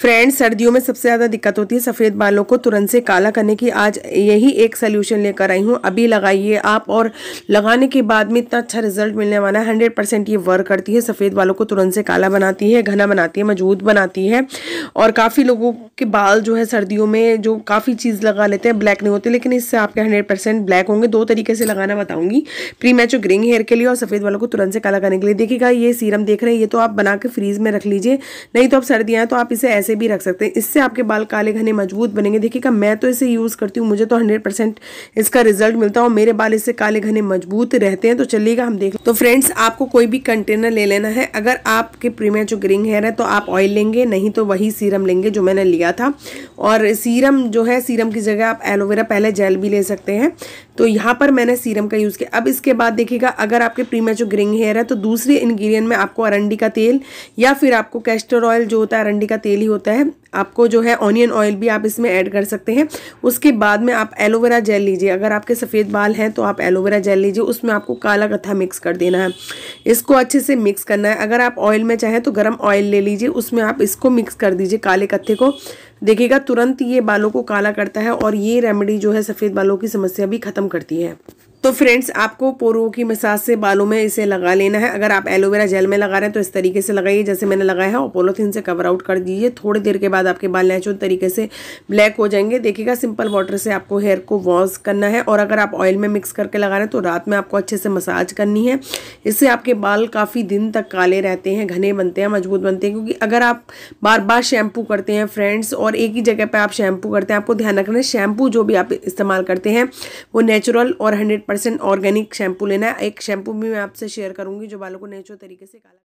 friends सर्दियों में सबसे ज़्यादा दिक्कत होती है सफ़ेद बालों को तुरंत से काला करने की आज यही एक सोल्यूशन लेकर आई हूँ अभी लगाइए आप और लगाने के बाद में इतना अच्छा रिजल्ट मिलने वाला है हंड्रेड परसेंट ये वर्क करती है सफ़ेद बालों को तुरंत से काला बनाती है घना बनाती है मजबूत बनाती है और काफ़ी लोगों के बाल जो है सर्दियों में जो काफ़ी चीज़ लगा लेते हैं ब्लैक नहीं होते लेकिन इससे आपके हंड्रेड ब्लैक होंगे दो तरीके से लगाना बताऊँगी प्री मैचो ग्रिंग हेयर के लिए और सफ़ेद बालों को तुरंत से काला करने के लिए देखिएगा ये सीरम देख रहे हैं ये तो आप बना के फ्रीज में रख लीजिए नहीं तो आप सर्दियाँ तो आप इसे ऐसे भी रख सकते हैं इससे आपके बाल काले घने मजबूत बनेंगे देखिएगा मैं तो इसे यूज़ करती हूँ मुझे तो हंड्रेड इसका रिजल्ट मिलता है और मेरे बाल इससे काले घने मजबूत रहते हैं तो चलिएगा हम देख तो फ्रेंड्स आपको कोई भी कंटेनर ले लेना है अगर आपके प्रीमियर जो ग्रीन हेयर है तो आप ऑयल लेंगे नहीं तो वही सीरम लेंगे जो मैंने लिया था और सीरम जो है सीरम की जगह आप एलोवेरा पहले जेल भी ले सकते हैं तो यहाँ पर मैंने सीरम का यूज़ किया अब इसके बाद देखिएगा अगर आपके प्रीमे जो ग्रीन हेयर है तो दूसरे इन्ग्रीडियंट में आपको अरंडी का तेल या फिर आपको कैस्टर ऑयल जो होता है अरंडी का तेल ही होता है आपको जो है ऑनियन ऑयल भी आप इसमें ऐड कर सकते हैं उसके बाद में आप एलोवेरा जेल लीजिए अगर आपके सफ़ेद बाल हैं तो आप एलोवेरा जेल लीजिए उसमें आपको काला कत्था मिक्स कर देना है इसको अच्छे से मिक्स करना है अगर आप ऑयल में चाहें तो गर्म ऑयल ले लीजिए उसमें आप इसको मिक्स कर दीजिए काले कत्थे को देखिएगा तुरंत ये बालों को काला करता है और ये रेमेडी जो है सफ़ेद बालों की समस्या भी ख़त्म करती है तो फ्रेंड्स आपको पोरों की मसाज से बालों में इसे लगा लेना है अगर आप एलोवेरा जेल में लगा रहे हैं तो इस तरीके से लगाइए जैसे मैंने लगाया है और पोलोथिन से कवर आउट कर दीजिए थोड़ी देर के बाद आपके बाल नेचुरल तरीके से ब्लैक हो जाएंगे देखिएगा सिंपल वाटर से आपको हेयर को वॉश करना है और अगर आप ऑयल में मिक्स करके लगा रहे हैं तो रात में आपको अच्छे से मसाज करनी है इससे आपके बाल काफ़ी दिन तक काले रहते हैं घने बनते हैं मजबूत बनते हैं क्योंकि अगर आप बार बार शैम्पू करते हैं फ्रेंड्स और एक ही जगह पर आप शैम्पू करते हैं आपको ध्यान रखना है शैम्पू जो भी आप इस्तेमाल करते हैं वो नेचुरल और हंड्रेड परसेंट ऑर्गेनिक शैम्पू लेना है एक शैम्पू भी मैं आपसे शेयर करूँगी जो बालों को नेचुरल तरीके से काला